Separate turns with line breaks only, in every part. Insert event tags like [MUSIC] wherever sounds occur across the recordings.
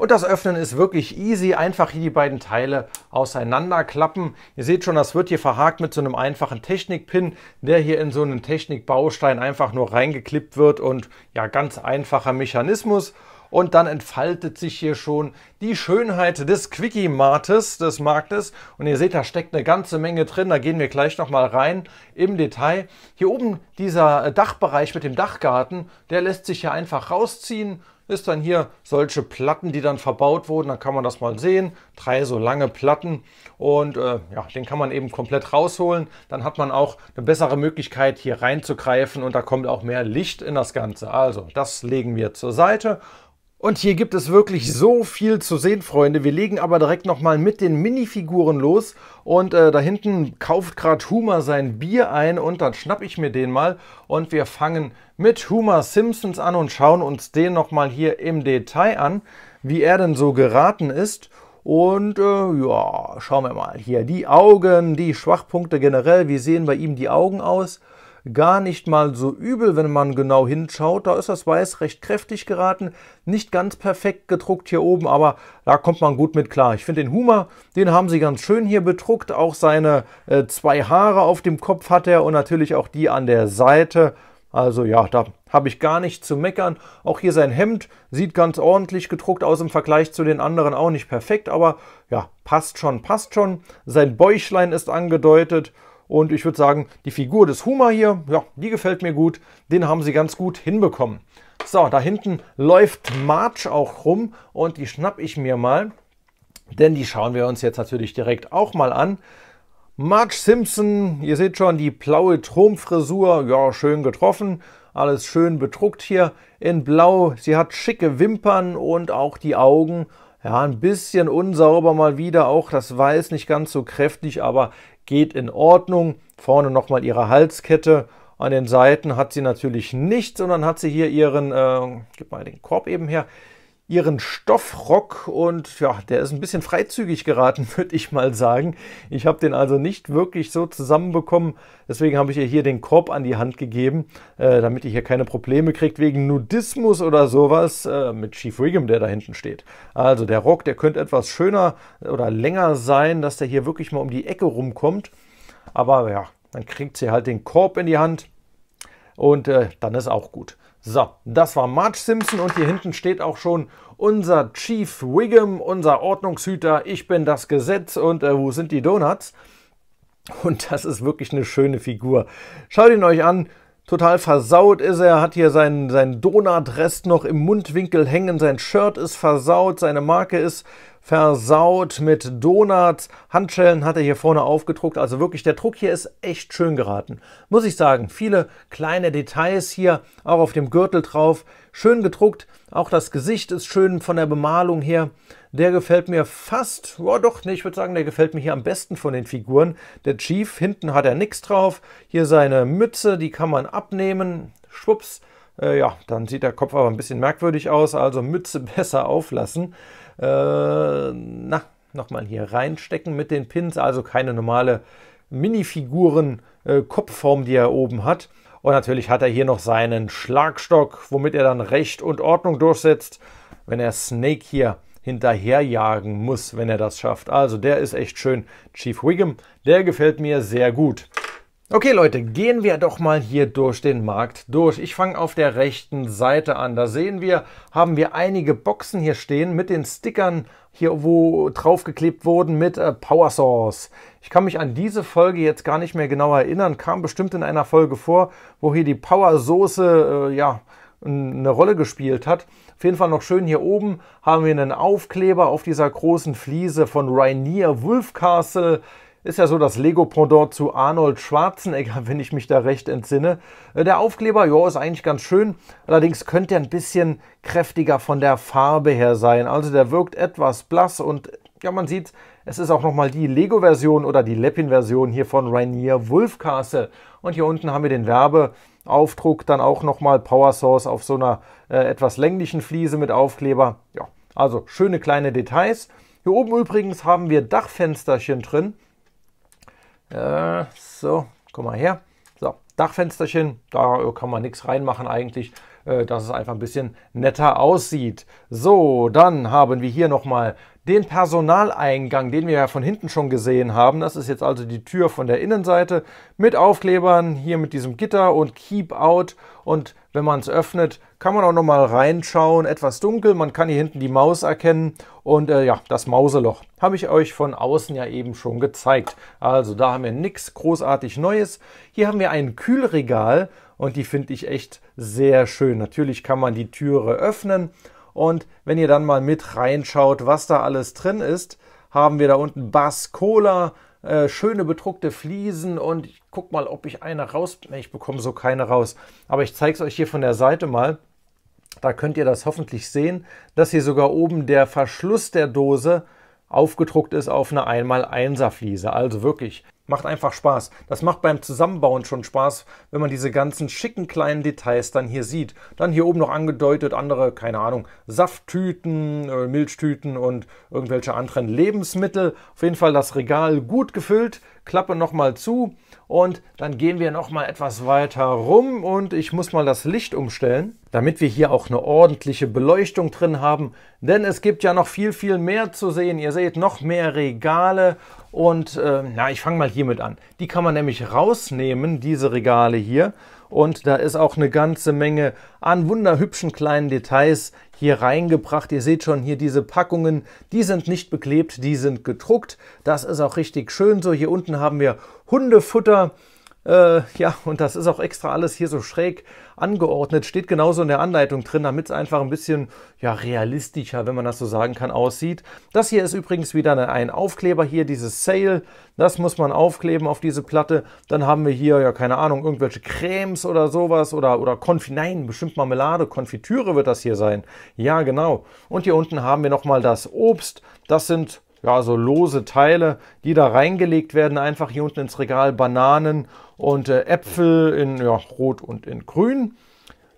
Und das Öffnen ist wirklich easy. Einfach hier die beiden Teile auseinanderklappen. Ihr seht schon, das wird hier verhakt mit so einem einfachen Technikpin, der hier in so einen Technikbaustein einfach nur reingeklippt wird und ja, ganz einfacher Mechanismus. Und dann entfaltet sich hier schon die Schönheit des Quickie-Martes, des Marktes. Und ihr seht, da steckt eine ganze Menge drin. Da gehen wir gleich nochmal rein im Detail. Hier oben dieser äh, Dachbereich mit dem Dachgarten, der lässt sich hier einfach rausziehen ist dann hier solche Platten, die dann verbaut wurden. Dann kann man das mal sehen. Drei so lange Platten und äh, ja, den kann man eben komplett rausholen. Dann hat man auch eine bessere Möglichkeit hier reinzugreifen und da kommt auch mehr Licht in das Ganze. Also das legen wir zur Seite und hier gibt es wirklich so viel zu sehen, Freunde. Wir legen aber direkt nochmal mit den Minifiguren los. Und äh, da hinten kauft gerade Huma sein Bier ein und dann schnapp ich mir den mal. Und wir fangen mit Huma Simpsons an und schauen uns den nochmal hier im Detail an, wie er denn so geraten ist. Und äh, ja, schauen wir mal hier. Die Augen, die Schwachpunkte generell. Wie sehen bei ihm die Augen aus? gar nicht mal so übel, wenn man genau hinschaut. Da ist das Weiß recht kräftig geraten, nicht ganz perfekt gedruckt hier oben, aber da kommt man gut mit klar. Ich finde den Humor, den haben sie ganz schön hier bedruckt. Auch seine äh, zwei Haare auf dem Kopf hat er und natürlich auch die an der Seite. Also ja, da habe ich gar nicht zu meckern. Auch hier sein Hemd sieht ganz ordentlich gedruckt aus im Vergleich zu den anderen auch nicht perfekt, aber ja, passt schon, passt schon. Sein Bäuchlein ist angedeutet und ich würde sagen, die Figur des Huma hier, ja, die gefällt mir gut. Den haben sie ganz gut hinbekommen. So, da hinten läuft March auch rum und die schnapp ich mir mal. Denn die schauen wir uns jetzt natürlich direkt auch mal an. Marge Simpson, ihr seht schon, die blaue Trumpfrisur, ja, schön getroffen, alles schön bedruckt hier in blau. Sie hat schicke Wimpern und auch die Augen, ja, ein bisschen unsauber mal wieder, auch das Weiß nicht ganz so kräftig, aber geht in Ordnung. Vorne nochmal ihre Halskette. An den Seiten hat sie natürlich nichts sondern hat sie hier ihren, äh, gib mal den Korb eben her, ihren Stoffrock und ja, der ist ein bisschen freizügig geraten, [LAUGHS] würde ich mal sagen. Ich habe den also nicht wirklich so zusammenbekommen, deswegen habe ich ihr hier den Korb an die Hand gegeben, äh, damit ihr hier keine Probleme kriegt wegen Nudismus oder sowas äh, mit Chief Wiggum, der da hinten steht. Also der Rock, der könnte etwas schöner oder länger sein, dass der hier wirklich mal um die Ecke rumkommt, aber ja, dann kriegt sie halt den Korb in die Hand und äh, dann ist auch gut. So, das war Marge Simpson und hier hinten steht auch schon unser Chief Wiggum, unser Ordnungshüter. Ich bin das Gesetz und äh, wo sind die Donuts? Und das ist wirklich eine schöne Figur. Schaut ihn euch an. Total versaut ist er, hat hier seinen, seinen Donutrest noch im Mundwinkel hängen, sein Shirt ist versaut, seine Marke ist versaut mit Donuts. Handschellen hat er hier vorne aufgedruckt. Also wirklich, der Druck hier ist echt schön geraten. Muss ich sagen, viele kleine Details hier, auch auf dem Gürtel drauf. Schön gedruckt. Auch das Gesicht ist schön von der Bemalung her. Der gefällt mir fast, oh doch, nee, ich würde sagen, der gefällt mir hier am besten von den Figuren. Der Chief, hinten hat er nichts drauf. Hier seine Mütze, die kann man abnehmen. Schwupps. Äh, ja, dann sieht der Kopf aber ein bisschen merkwürdig aus, also Mütze [LAUGHS] besser auflassen. Äh, na, nochmal hier reinstecken mit den Pins, also keine normale Minifiguren-Kopfform, äh, die er oben hat. Und natürlich hat er hier noch seinen Schlagstock, womit er dann Recht und Ordnung durchsetzt, wenn er Snake hier hinterherjagen muss, wenn er das schafft. Also der ist echt schön. Chief Wiggum, der gefällt mir sehr gut. Okay Leute, gehen wir doch mal hier durch den Markt durch. Ich fange auf der rechten Seite an. Da sehen wir, haben wir einige Boxen hier stehen mit den Stickern hier wo draufgeklebt wurden mit äh, Power Source. Ich kann mich an diese Folge jetzt gar nicht mehr genau erinnern, kam bestimmt in einer Folge vor, wo hier die Power Soße äh, ja eine Rolle gespielt hat. Auf jeden Fall noch schön hier oben haben wir einen Aufkleber auf dieser großen Fliese von Rainier Wolfcastle. Ist ja so das Lego-Pendant zu Arnold Schwarzenegger, [LAUGHS] wenn ich mich da recht entsinne. Äh, der Aufkleber, ja, ist eigentlich ganz schön. Allerdings könnte er ein bisschen kräftiger von der Farbe her sein. Also der wirkt etwas blass und ja, man sieht, es ist auch nochmal die Lego-Version oder die Leppin-Version hier von Rainier Wolfcastle. Und hier unten haben wir den Werbeaufdruck, dann auch nochmal Power Source auf so einer äh, etwas länglichen Fliese mit Aufkleber. Ja, also schöne kleine Details. Hier oben übrigens haben wir Dachfensterchen drin. Äh, so, komm mal her. So, Dachfensterchen, da kann man nichts reinmachen eigentlich, äh, dass es einfach ein bisschen netter aussieht. So, dann haben wir hier nochmal den Personaleingang, den wir ja von hinten schon gesehen haben. Das ist jetzt also die Tür von der Innenseite mit Aufklebern, hier mit diesem Gitter und Keep Out. Und wenn man es öffnet, kann man auch nochmal reinschauen. Etwas dunkel, man kann hier hinten die Maus erkennen. Und äh, ja, das Mauseloch habe ich euch von außen ja eben schon gezeigt. Also da haben wir nichts großartig Neues. Hier haben wir ein Kühlregal und die finde ich echt sehr schön. Natürlich kann man die Türe öffnen und wenn ihr dann mal mit reinschaut, was da alles drin ist, haben wir da unten Bass Cola, äh, schöne bedruckte Fliesen und ich guck mal, ob ich eine raus... Ne, ich bekomme so keine raus. Aber ich zeige es euch hier von der Seite mal. Da könnt ihr das hoffentlich sehen, dass hier sogar oben der Verschluss der Dose aufgedruckt ist auf eine 1x1er Fliese. Also wirklich macht einfach Spaß. Das macht beim Zusammenbauen schon Spaß, wenn man diese ganzen schicken kleinen Details dann hier sieht. Dann hier oben noch angedeutet andere, keine Ahnung, Safttüten, äh, Milchtüten und irgendwelche anderen Lebensmittel. Auf jeden Fall das Regal gut gefüllt, Klappe nochmal zu. Und dann gehen wir noch mal etwas weiter rum und ich muss mal das Licht umstellen, damit wir hier auch eine ordentliche Beleuchtung drin haben. Denn es gibt ja noch viel, viel mehr zu sehen. Ihr seht noch mehr Regale und äh, na, ich fange mal hiermit an. Die kann man nämlich rausnehmen, diese Regale hier und da ist auch eine ganze Menge an wunderhübschen kleinen Details hier reingebracht. Ihr seht schon hier diese Packungen, die sind nicht beklebt, die sind gedruckt. Das ist auch richtig schön so. Hier unten haben wir Hundefutter äh, ja, und das ist auch extra alles hier so schräg angeordnet. Steht genauso in der Anleitung drin, damit es einfach ein bisschen ja, realistischer, wenn man das so sagen kann, aussieht. Das hier ist übrigens wieder ne, ein Aufkleber hier, dieses Sale. Das muss man aufkleben auf diese Platte. Dann haben wir hier, ja, keine Ahnung, irgendwelche Cremes oder sowas oder, oder Konfi, nein, bestimmt Marmelade, Konfitüre wird das hier sein. Ja, genau. Und hier unten haben wir nochmal das Obst. Das sind ja, so lose Teile, die da reingelegt werden, einfach hier unten ins Regal Bananen und äh, Äpfel in ja, Rot und in Grün.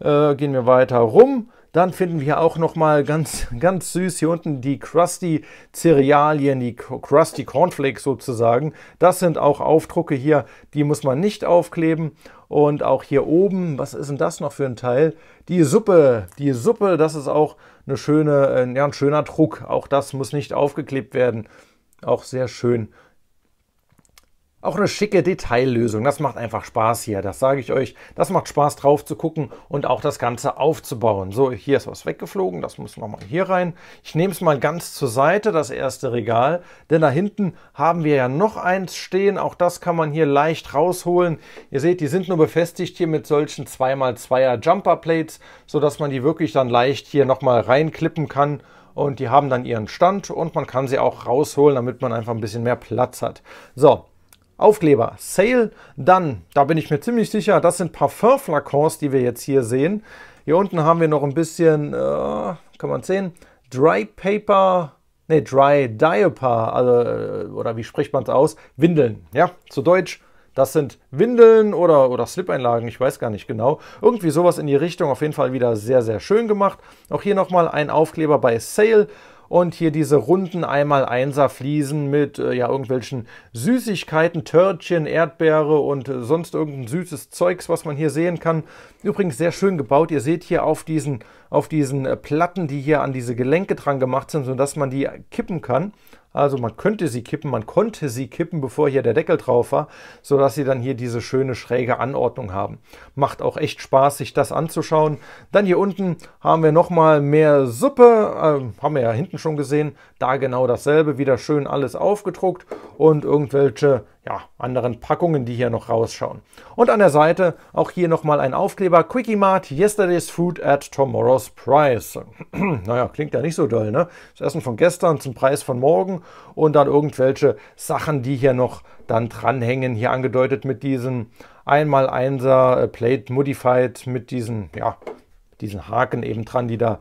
Äh, gehen wir weiter rum. Dann finden wir auch nochmal ganz, [LAUGHS] ganz süß hier unten die Krusty Cerealien, die Krusty Cornflakes sozusagen. Das sind auch Aufdrucke hier, die muss man nicht aufkleben. Und auch hier oben, was ist denn das noch für ein Teil? Die Suppe. Die Suppe, das ist auch eine schöne, äh, ja, ein schöner Druck. Auch das muss nicht aufgeklebt werden. Auch sehr schön auch eine schicke Detaillösung, das macht einfach Spaß hier, das sage ich euch. Das macht Spaß drauf zu gucken und auch das Ganze aufzubauen. So, hier ist was weggeflogen, das muss nochmal hier rein. Ich nehme es mal ganz zur Seite, das erste Regal, denn da hinten haben wir ja noch eins stehen. Auch das kann man hier leicht rausholen. Ihr seht, die sind nur befestigt hier mit solchen 2x2er Jumper Plates, sodass man die wirklich dann leicht hier nochmal reinklippen kann und die haben dann ihren Stand und man kann sie auch rausholen, damit man einfach ein bisschen mehr Platz hat. So, Aufkleber, Sale Dann, da bin ich mir ziemlich sicher, das sind Parfumflakons, die wir jetzt hier sehen. Hier unten haben wir noch ein bisschen, äh, kann man sehen, Dry Paper, ne, Dry Diaper, also, äh, oder wie spricht man es aus? Windeln, ja, zu Deutsch. Das sind Windeln oder, oder Slip-Einlagen, ich weiß gar nicht genau. Irgendwie sowas in die Richtung, auf jeden Fall wieder sehr, sehr schön gemacht. Auch hier nochmal ein Aufkleber bei Sale und hier diese runden einmal er Fliesen mit äh, ja, irgendwelchen Süßigkeiten, Törtchen, Erdbeere und äh, sonst irgendein süßes Zeugs, was man hier sehen kann. Übrigens sehr schön gebaut. Ihr seht hier auf diesen, auf diesen äh, Platten, die hier an diese Gelenke dran gemacht sind, sodass man die kippen kann. Also man könnte sie kippen, man konnte sie kippen, bevor hier der Deckel drauf war, sodass sie dann hier diese schöne schräge Anordnung haben. Macht auch echt Spaß, sich das anzuschauen. Dann hier unten haben wir nochmal mehr Suppe, äh, haben wir ja hinten schon gesehen. Da genau dasselbe, wieder schön alles aufgedruckt und irgendwelche ja, anderen Packungen, die hier noch rausschauen. Und an der Seite auch hier nochmal ein Aufkleber. Quickie Mart, Yesterday's Food at Tomorrow's Price. [CLEARS THROAT] naja, klingt ja nicht so doll, ne? Das Essen von gestern zum Preis von morgen und dann irgendwelche Sachen, die hier noch dann dranhängen. Hier angedeutet mit diesem 1x1er äh, Plate Modified, mit diesen, ja, diesen Haken eben dran, die da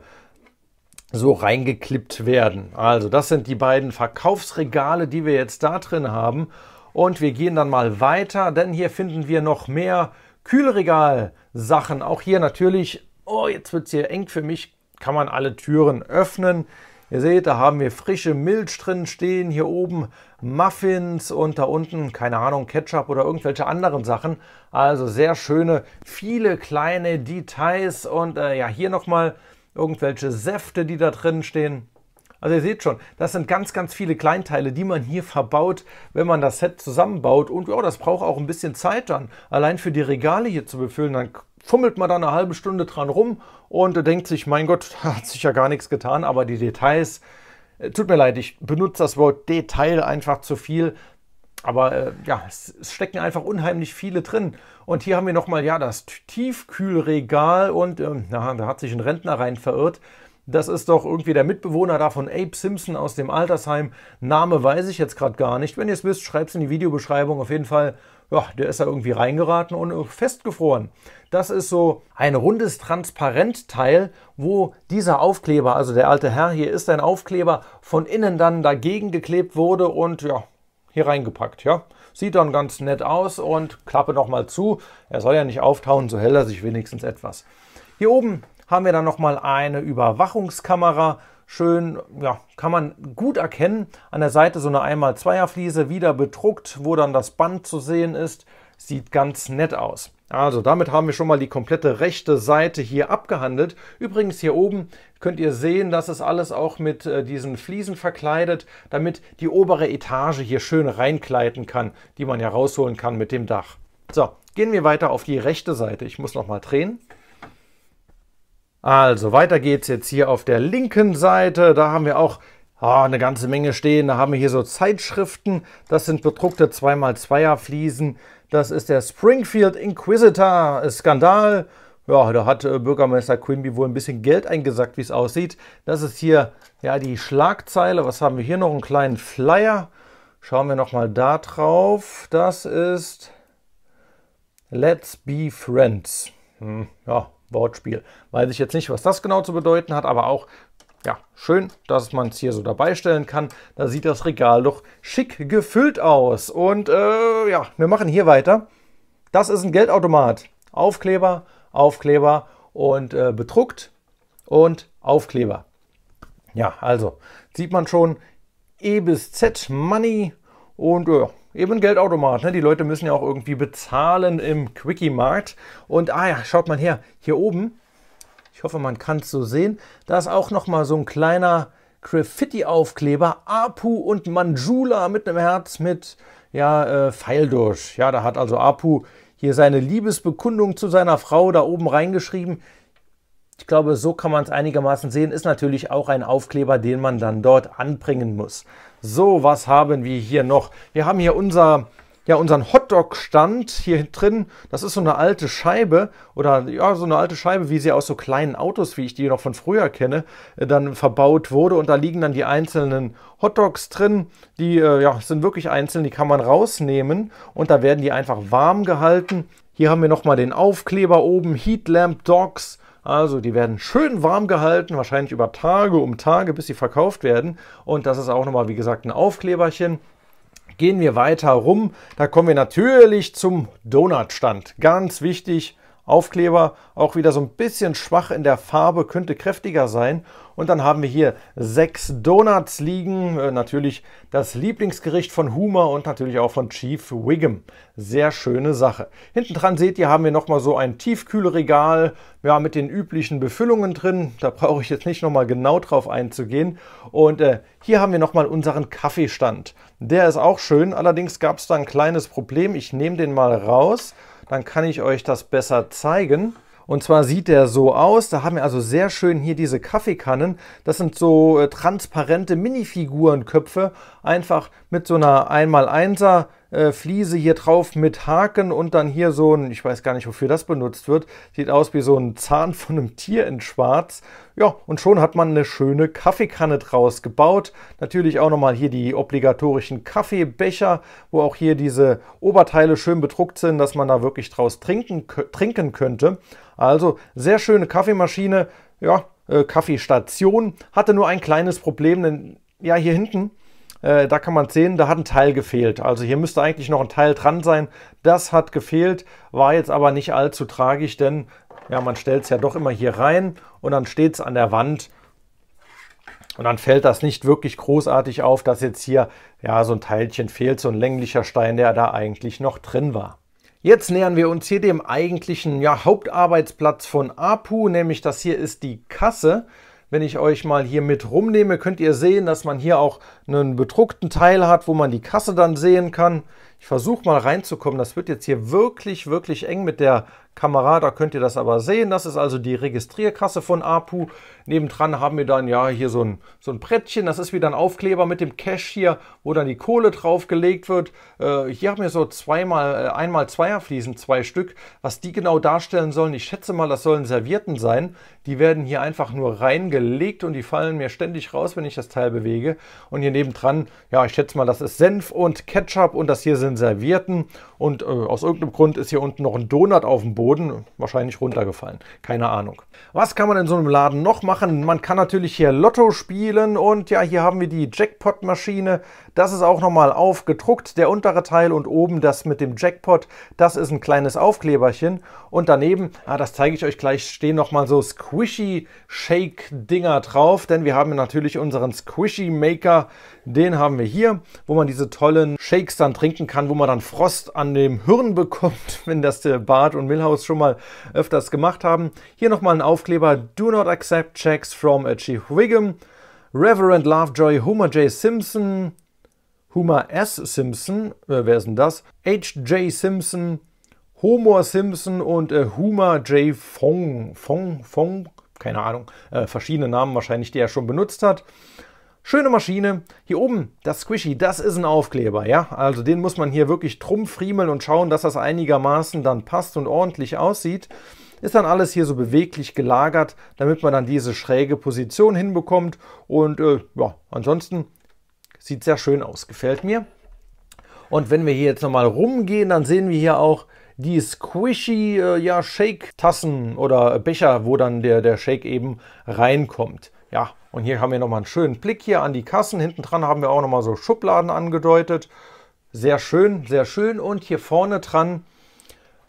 so reingeklippt werden. Also das sind die beiden Verkaufsregale, die wir jetzt da drin haben. Und wir gehen dann mal weiter, denn hier finden wir noch mehr Kühlregal-Sachen. Auch hier natürlich, oh, jetzt wird es hier eng für mich, kann man alle Türen öffnen. Ihr seht, da haben wir frische Milch drin stehen, hier oben Muffins und da unten, keine Ahnung, Ketchup oder irgendwelche anderen Sachen. Also sehr schöne, viele kleine Details und äh, ja, hier nochmal irgendwelche Säfte, die da drin stehen. Also ihr seht schon, das sind ganz, ganz viele Kleinteile, die man hier verbaut, wenn man das Set zusammenbaut. Und ja, das braucht auch ein bisschen Zeit dann, allein für die Regale hier zu befüllen. Dann fummelt man da eine halbe Stunde dran rum und denkt sich, mein Gott, da [LAUGHS] hat sich ja gar nichts getan. Aber die Details, äh, tut mir leid, ich benutze das Wort Detail einfach zu viel. Aber äh, ja, es, es, stecken einfach unheimlich viele drin. Und hier haben wir nochmal ja das Tiefkühlregal und äh, na, da hat sich ein Rentner rein verirrt. Das ist doch irgendwie der Mitbewohner da von Abe Simpson aus dem Altersheim. Name weiß ich jetzt gerade gar nicht. Wenn ihr es wisst, schreibt es in die Videobeschreibung. Auf jeden Fall, ja, der ist da irgendwie reingeraten und äh, festgefroren. Das ist so ein rundes Transparentteil, wo dieser Aufkleber, also der alte Herr hier ist ein Aufkleber, von innen dann dagegen geklebt wurde und ja, hier reingepackt, ja. Sieht dann ganz nett aus und Klappe nochmal zu. Er soll ja nicht auftauen, so hält er sich wenigstens etwas. Hier oben haben wir dann nochmal eine Überwachungskamera. Schön, ja, kann man gut erkennen. An der Seite so eine 1x2er Fliese, wieder bedruckt, wo dann das Band zu sehen ist. Sieht ganz nett aus. Also damit haben wir schon mal die komplette rechte Seite hier abgehandelt. Übrigens hier oben könnt ihr sehen, dass es alles auch mit äh, diesen Fliesen verkleidet, damit die obere Etage hier schön reinkleiden kann, die man ja rausholen kann mit dem Dach. So, gehen wir weiter auf die rechte Seite. Ich muss nochmal drehen. Also weiter geht's jetzt hier auf der linken Seite. Da haben wir auch oh, eine ganze Menge stehen. Da haben wir hier so Zeitschriften. Das sind bedruckte 2x2er Fliesen. Das ist der Springfield Inquisitor Skandal. Ja, da hat äh, Bürgermeister Quimby wohl ein bisschen Geld eingesackt, wie es aussieht. Das ist hier ja die Schlagzeile. Was haben wir hier noch? Einen kleinen Flyer. Schauen wir nochmal da drauf. Das ist Let's Be Friends. Hm, ja, Wortspiel. Weiß ich jetzt nicht, was das genau zu bedeuten hat, aber auch ja, schön, dass man es hier so dabei stellen kann. Da sieht das Regal doch schick gefüllt aus. Und äh, ja, wir machen hier weiter. Das ist ein Geldautomat. Aufkleber, Aufkleber und äh, bedruckt und Aufkleber. Ja, also sieht man schon E bis Z Money und ja, eben Geldautomat. Ne? Die Leute müssen ja auch irgendwie bezahlen im Quickie markt Und ah ja, schaut mal her, hier oben, ich hoffe, man kann es so sehen, da ist auch nochmal so ein kleiner Graffiti-Aufkleber, Apu und Manjula mit einem Herz mit ja, äh, Pfeil durch. Ja, da hat also Apu hier seine Liebesbekundung zu seiner Frau da oben reingeschrieben. Ich glaube, so kann man es einigermaßen sehen. Ist natürlich auch ein Aufkleber, den man dann dort anbringen muss. So, was haben wir hier noch? Wir haben hier unser, ja, unseren Hotdog-Stand hier drin. Das ist so eine alte Scheibe oder ja, so eine alte Scheibe, wie sie aus so kleinen Autos, wie ich die noch von früher kenne, äh, dann verbaut wurde. Und da liegen dann die einzelnen Hotdogs drin. Die äh, ja, sind wirklich einzeln, die kann man rausnehmen und da werden die einfach warm gehalten. Hier haben wir nochmal den Aufkleber oben, Heatlamp Dogs also die werden schön warm gehalten, wahrscheinlich über Tage um Tage, bis sie verkauft werden. Und das ist auch nochmal, wie gesagt, ein Aufkleberchen. Gehen wir weiter rum. Da kommen wir natürlich zum Donutstand. Ganz wichtig, Aufkleber auch wieder so ein bisschen schwach in der Farbe, könnte kräftiger sein. Und dann haben wir hier sechs Donuts liegen. Äh, natürlich das Lieblingsgericht von Humor und natürlich auch von Chief Wiggum. Sehr schöne Sache. Hinten dran seht ihr, haben wir nochmal so ein Tiefkühlregal ja, mit den üblichen Befüllungen drin. Da brauche ich jetzt nicht nochmal genau drauf einzugehen. Und äh, hier haben wir nochmal unseren Kaffeestand. Der ist auch schön, allerdings gab es da ein kleines Problem. Ich nehme den mal raus dann kann ich euch das besser zeigen. Und zwar sieht der so aus. Da haben wir also sehr schön hier diese Kaffeekannen. Das sind so äh, transparente Minifigurenköpfe, einfach mit so einer 1x1er äh, Fliese hier drauf mit Haken und dann hier so ein, ich weiß gar nicht, wofür das benutzt wird, sieht aus wie so ein Zahn [LAUGHS] von einem Tier in schwarz. Ja, und schon hat man eine schöne Kaffeekanne draus gebaut. Natürlich auch nochmal hier die obligatorischen Kaffeebecher, wo auch hier diese Oberteile schön bedruckt sind, dass man da wirklich draus trinken, trinken könnte. Also sehr schöne Kaffeemaschine, ja, äh, Kaffeestation. Hatte nur ein kleines Problem, denn ja, hier hinten äh, da kann man sehen, da hat ein Teil gefehlt. Also hier müsste eigentlich noch ein Teil dran sein. Das hat gefehlt, war jetzt aber nicht allzu tragisch, denn ja, man stellt es ja doch immer hier rein und dann steht es an der Wand. Und dann fällt das nicht wirklich großartig auf, dass jetzt hier ja so ein Teilchen fehlt, so ein länglicher Stein, der da eigentlich noch drin war. Jetzt nähern wir uns hier dem eigentlichen ja, Hauptarbeitsplatz von APU, nämlich das hier ist die Kasse. Wenn ich euch mal hier mit rumnehme, könnt ihr sehen, dass man hier auch einen bedruckten Teil hat, wo man die Kasse dann sehen kann. Ich versuche mal reinzukommen. Das wird jetzt hier wirklich, wirklich eng mit der Kamera. Da könnt ihr das aber sehen. Das ist also die Registrierkasse von APU. Nebendran haben wir dann ja hier so ein, so ein Brettchen. Das ist wieder ein Aufkleber mit dem Cash hier, wo dann die Kohle draufgelegt wird. Äh, hier haben wir so zweimal, äh, einmal Zweierfliesen, zwei Stück. Was die genau darstellen sollen, ich schätze mal, das sollen Servierten sein. Die werden hier einfach nur reingelegt und die fallen mir ständig raus, wenn ich das Teil bewege. Und hier neben nebendran, ja, ich schätze mal, das ist Senf und Ketchup und das hier sind Servierten. Und äh, aus irgendeinem Grund ist hier unten noch ein Donut auf dem Boden, wahrscheinlich runtergefallen. Keine Ahnung. Was kann man in so einem Laden noch machen? Man kann natürlich hier Lotto spielen und ja, hier haben wir die Jackpot-Maschine. Das ist auch nochmal aufgedruckt, der untere Teil und oben das mit dem Jackpot. Das ist ein kleines Aufkleberchen. Und daneben, ah, das zeige ich euch gleich, stehen nochmal so Squishy Shake-Dinger drauf, denn wir haben natürlich unseren Squishy Maker den haben wir hier, wo man diese tollen Shakes dann trinken kann, wo man dann Frost an dem Hirn bekommt, [LAUGHS] wenn das der Bart und Milhouse schon mal öfters gemacht haben. Hier nochmal ein Aufkleber. Do not accept checks from a Chief Wiggum. Reverend Lovejoy Homer J. Simpson. Homer S. Simpson. Äh, wer ist denn das? H.J. Simpson. Homer Simpson und äh, Homer J. Fong. Fong? Fong? Keine Ahnung. Äh, verschiedene Namen wahrscheinlich, die er schon benutzt hat. Schöne Maschine. Hier oben, das Squishy, das ist ein Aufkleber, ja. Also den muss man hier wirklich trumpfriemeln und schauen, dass das einigermaßen dann passt und ordentlich aussieht. Ist dann alles hier so beweglich gelagert, damit man dann diese schräge Position hinbekommt. Und äh, ja, ansonsten sieht sehr schön aus, gefällt mir. Und wenn wir hier jetzt nochmal rumgehen, dann sehen wir hier auch die squishy äh, ja, Shake-Tassen oder Becher, wo dann der, der Shake eben reinkommt. Ja, und hier haben wir nochmal einen schönen Blick hier an die Kassen. Hinten dran haben wir auch nochmal so Schubladen angedeutet. Sehr schön, sehr schön. Und hier vorne dran,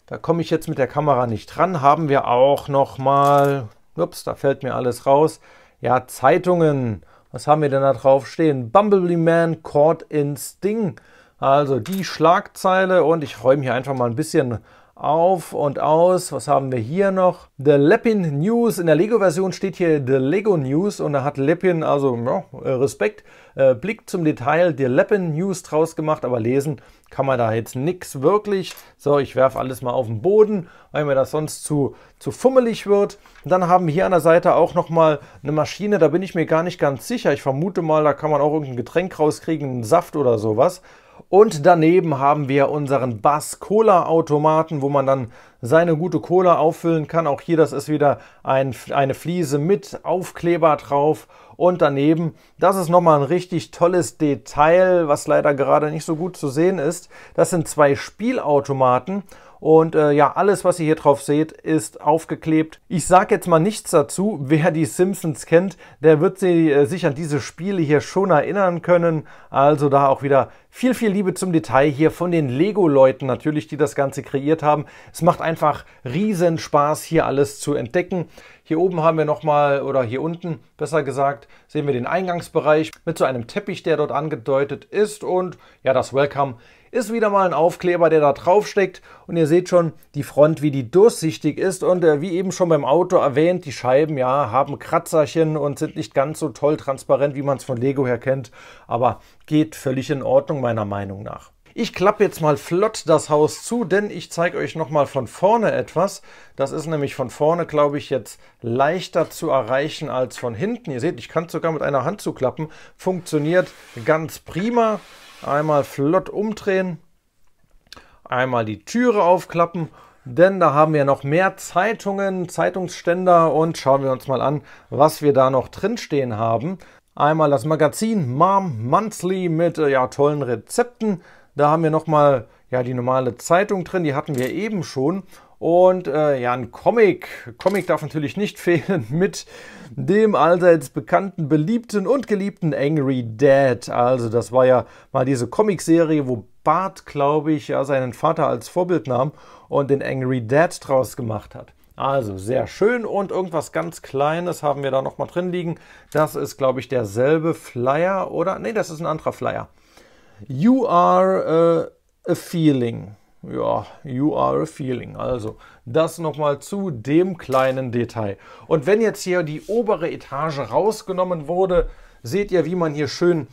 da komme ich jetzt mit der Kamera nicht dran, haben wir auch nochmal, ups, da fällt mir alles raus, ja, Zeitungen. Was haben wir denn da drauf stehen? Bumblebee Man caught in Sting. Also die Schlagzeile und ich räume hier einfach mal ein bisschen auf und aus. Was haben wir hier noch? The Lepin News. In der Lego-Version steht hier The Lego News und da hat Lepin, also ja, Respekt, äh, Blick zum Detail, The Lepin News draus gemacht, aber lesen kann man da jetzt nichts wirklich. So, ich werfe alles mal auf den Boden, weil mir das sonst zu, zu fummelig wird. Und dann haben wir hier an der Seite auch nochmal eine Maschine, da bin ich mir gar nicht ganz sicher. Ich vermute mal, da kann man auch irgendein Getränk rauskriegen, einen Saft oder sowas. Und daneben haben wir unseren Bass-Cola-Automaten, wo man dann seine gute Cola auffüllen kann. Auch hier, das ist wieder ein, eine Fliese mit Aufkleber drauf. Und daneben, das ist nochmal ein richtig tolles Detail, was leider gerade nicht so gut zu sehen ist. Das sind zwei Spielautomaten und äh, ja, alles, was ihr hier drauf seht, ist aufgeklebt. Ich sage jetzt mal nichts dazu. Wer die Simpsons kennt, der wird sie, äh, sich an diese Spiele hier schon erinnern können. Also da auch wieder viel, viel Liebe zum Detail hier von den Lego-Leuten natürlich, die das Ganze kreiert haben. Es macht einfach riesen Spaß, hier alles zu entdecken. Hier oben haben wir nochmal, oder hier unten besser gesagt, sehen wir den Eingangsbereich mit so einem Teppich, der dort angedeutet ist. Und ja, das Welcome ist wieder mal ein Aufkleber, der da drauf steckt. Und ihr seht schon die Front, wie die durchsichtig ist. Und äh, wie eben schon beim Auto erwähnt, die Scheiben ja haben Kratzerchen und sind nicht ganz so toll transparent, wie man es von Lego her kennt. Aber geht völlig in Ordnung meiner Meinung nach. Ich klappe jetzt mal flott das Haus zu, denn ich zeige euch nochmal von vorne etwas. Das ist nämlich von vorne, glaube ich, jetzt leichter zu erreichen als von hinten. Ihr seht, ich kann es sogar mit einer Hand zuklappen. Funktioniert ganz prima. Einmal flott umdrehen, einmal die Türe aufklappen, denn da haben wir noch mehr Zeitungen, Zeitungsständer und schauen wir uns mal an, was wir da noch drin stehen haben. Einmal das Magazin Mom Monthly mit äh, ja, tollen Rezepten. Da haben wir nochmal ja, die normale Zeitung drin, die hatten wir eben schon. Und äh, ja, ein Comic. Comic darf natürlich nicht [LAUGHS] fehlen mit dem allseits bekannten, beliebten und geliebten Angry Dad. Also das war ja mal diese Comicserie, wo Bart, glaube ich, ja, seinen Vater als Vorbild nahm und den Angry Dad draus gemacht hat. Also sehr schön und irgendwas ganz Kleines haben wir da nochmal drin liegen. Das ist, glaube ich, derselbe Flyer oder... Nee, das ist ein anderer Flyer. You are uh, a feeling ja, you are a feeling. Also das nochmal zu dem kleinen Detail. Und wenn jetzt hier die obere Etage rausgenommen wurde, seht ihr, wie man hier schön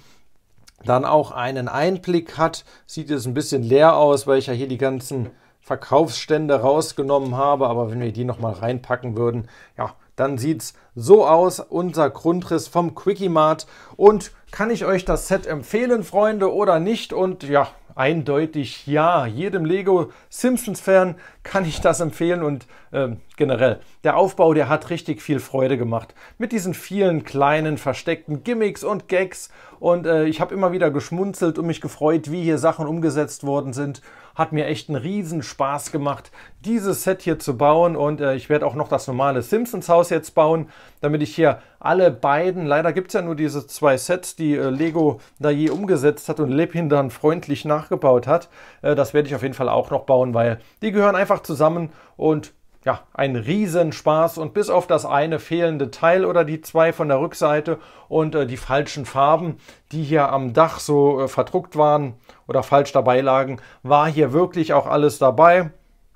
dann auch einen Einblick hat. Sieht jetzt ein bisschen leer aus, weil ich ja hier die ganzen Verkaufsstände rausgenommen habe. Aber wenn wir die nochmal reinpacken würden, ja, dann sieht es so aus, unser Grundriss vom Quickie Mart. Und kann ich euch das Set empfehlen, Freunde, oder nicht? Und ja, eindeutig ja. Jedem Lego Simpsons-Fan kann ich das empfehlen und ähm, generell. Der Aufbau, der hat richtig viel Freude gemacht. Mit diesen vielen kleinen versteckten Gimmicks und Gags. Und äh, ich habe immer wieder geschmunzelt und mich gefreut, wie hier Sachen umgesetzt worden sind. Hat mir echt einen riesen Spaß gemacht, dieses Set hier zu bauen. Und äh, ich werde auch noch das normale Simpsons Haus jetzt bauen, damit ich hier alle beiden, leider gibt es ja nur diese zwei Sets, die äh, Lego da je umgesetzt hat und dann freundlich nachgebaut hat. Äh, das werde ich auf jeden Fall auch noch bauen, weil die gehören einfach zusammen und ja, ein Riesenspaß und bis auf das eine fehlende Teil oder die zwei von der Rückseite und äh, die falschen Farben, die hier am Dach so äh, verdruckt waren oder falsch dabei lagen, war hier wirklich auch alles dabei.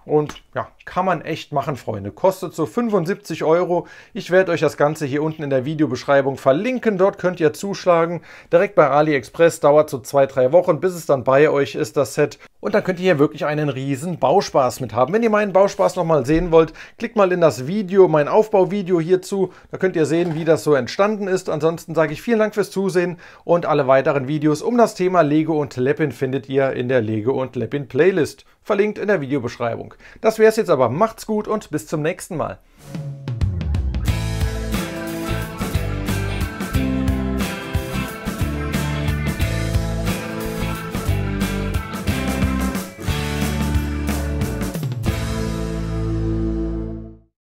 Und ja, kann man echt machen, Freunde. Kostet so 75 Euro. Ich werde euch das Ganze hier unten in der Videobeschreibung verlinken. Dort könnt ihr zuschlagen. Direkt bei AliExpress dauert so zwei, drei Wochen, bis es dann bei euch ist, das Set. Und da könnt ihr hier wirklich einen riesen Bauspaß mit haben. Wenn ihr meinen Bauspaß nochmal sehen wollt, klickt mal in das Video, mein Aufbauvideo hierzu. Da könnt ihr sehen, wie das so entstanden ist. Ansonsten sage ich vielen Dank fürs Zusehen und alle weiteren Videos um das Thema Lego und Leppin findet ihr in der Lego und Leppin Playlist. Verlinkt in der Videobeschreibung. Das wäre es jetzt aber. Macht's gut und bis zum nächsten Mal.